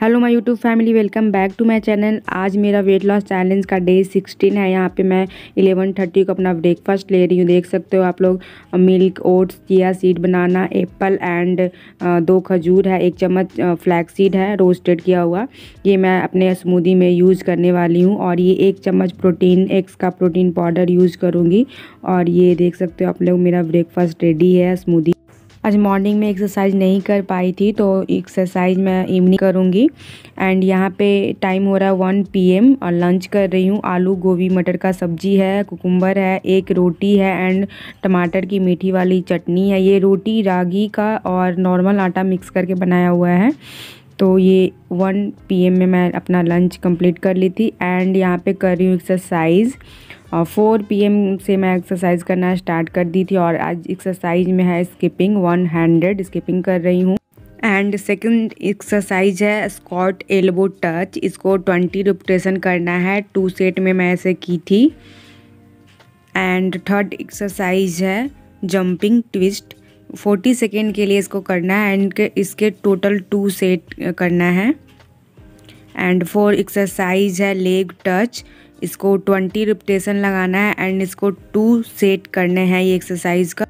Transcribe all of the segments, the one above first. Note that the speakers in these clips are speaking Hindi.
hello my YouTube family welcome back to my channel आज मेरा वेट लॉस चैलेंज का डे 16 है यहाँ पे मैं 11:30 को अपना ब्रेकफास्ट ले रही हूँ देख सकते हो आप लोग milk oats chia seed banana apple and दो खजूर है एक चम्मच फ्लैक्स सीड है रोस्टेड किया हुआ ये मैं अपने स्मूदी में यूज़ करने वाली हूँ और ये एक चम्मच प्रोटीन एक्स का प्रोटीन पाउडर यूज़ करूँगी और ये देख सकते हो आप लोग मेरा ब्रेकफास्ट रेडी है स्मूदी आज मॉर्निंग में एक्सरसाइज नहीं कर पाई थी तो एक्सरसाइज मैं इवनिंग करूँगी एंड यहाँ पे टाइम हो रहा है वन पी और लंच कर रही हूँ आलू गोभी मटर का सब्जी है कुकुम्बर है एक रोटी है एंड टमाटर की मीठी वाली चटनी है ये रोटी रागी का और नॉर्मल आटा मिक्स करके बनाया हुआ है तो ये वन पीएम में मैं अपना लंच कंप्लीट कर ली थी एंड यहाँ पे कर रही हूँ एक्सरसाइज और फोर पी से मैं एक्सरसाइज करना स्टार्ट कर दी थी और आज एक्सरसाइज में है स्किपिंग वन हैंड्रेड स्किपिंग कर रही हूँ एंड सेकंड एक्सरसाइज है स्कॉट एल्बो टच इसको ट्वेंटी रिपटेशन करना है टू सेट में मैं ऐसे की थी एंड थर्ड एक्सरसाइज है जंपिंग ट्विस्ट फोर्टी सेकेंड के लिए इसको करना है एंड इसके टोटल टू सेट करना है एंड फोर एक्सरसाइज है लेग टच इसको ट्वेंटी रिपटेशन लगाना है एंड इसको टू सेट करने हैं ये एक्सरसाइज का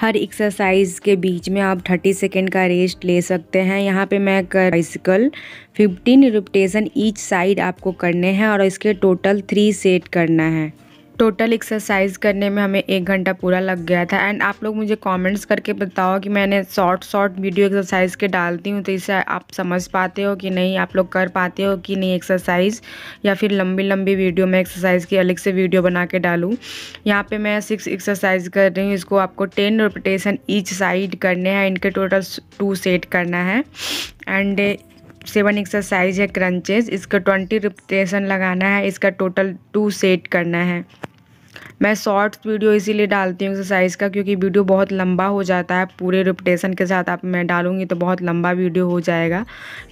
हर एक्सरसाइज के बीच में आप थर्टी सेकेंड का रेस्ट ले सकते हैं यहाँ पे मैं कर bicycle fifteen repetition each side आपको करने हैं और इसके टोटल थ्री सेट करना है टोटल एक्सरसाइज करने में हमें एक घंटा पूरा लग गया था एंड आप लोग मुझे कमेंट्स करके बताओ कि मैंने शॉर्ट शॉर्ट वीडियो एक्सरसाइज के डालती हूँ तो इसे आप समझ पाते हो कि नहीं आप लोग कर पाते हो कि नहीं एक्सरसाइज या फिर लंबी लंबी वीडियो में एक्सरसाइज की अलग से वीडियो बना के डालूँ यहाँ पर मैं सिक्स एक्सरसाइज कर रही हूँ इसको आपको टेन रोटेशन ईच साइड करने हैं इनके टोटल टू सेट करना है एंड सेवन एक्सरसाइज है क्रंचेज इसका ट्वेंटी रिपटेशन लगाना है इसका टोटल टू सेट करना है मैं शॉर्ट्स वीडियो इसीलिए डालती हूँ एक्सरसाइज का क्योंकि वीडियो बहुत लंबा हो जाता है पूरे रिपटेशन के साथ आप मैं डालूँगी तो बहुत लंबा वीडियो हो जाएगा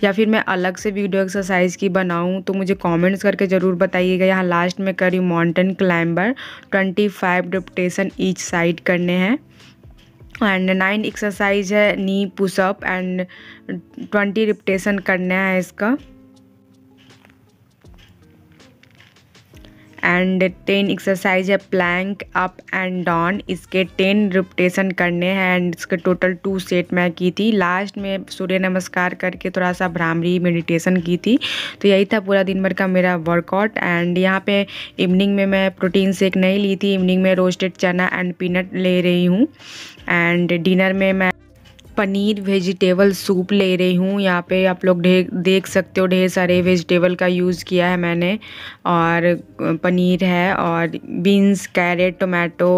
या फिर मैं अलग से वीडियो एक्सरसाइज की बनाऊँ तो मुझे कमेंट्स करके ज़रूर बताइएगा यहाँ लास्ट में करी mountain climber twenty five repetition each side करने हैं एंड नाइन एक्सरसाइज है knee push up and twenty repetition करना है इसका एंड टेन एक्सरसाइज है प्लैंक अप एंड डाउन इसके टेन रिपटेशन करने हैं एंड इसके टोटल टू सेट मैं की थी लास्ट में सूर्य नमस्कार करके थोड़ा सा भ्रामरी मेडिटेशन की थी तो यही था पूरा दिन भर का मेरा वर्कआउट एंड यहाँ पे इवनिंग में मैं प्रोटीन शेक नहीं ली थी इवनिंग में रोस्टेड चना एंड पीनट ले रही हूँ एंड डिनर में मैं पनीर वेजिटेबल सूप ले रही हूँ यहाँ पे आप लोग ढेर देख सकते हो ढेर सारे वेजिटेबल का यूज़ किया है मैंने और पनीर है और beans carrot tomato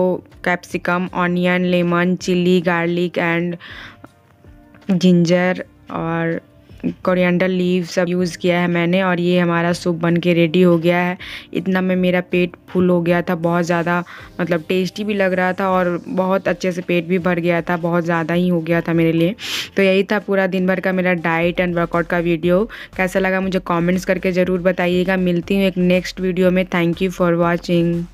capsicum onion lemon chilli garlic and ginger और कोरिएंडर लीव सब यूज़ किया है मैंने और ये हमारा सूप बन के रेडी हो गया है इतना में मेरा पेट फुल हो गया था बहुत ज़्यादा मतलब टेस्टी भी लग रहा था और बहुत अच्छे से पेट भी भर गया था बहुत ज़्यादा ही हो गया था मेरे लिए तो यही था पूरा दिन भर का मेरा डाइट एंड वर्कआउट का वीडियो कैसा लगा मुझे कॉमेंट्स करके ज़रूर बताइएगा मिलती हूँ एक नेक्स्ट वीडियो में थैंक यू फॉर वॉचिंग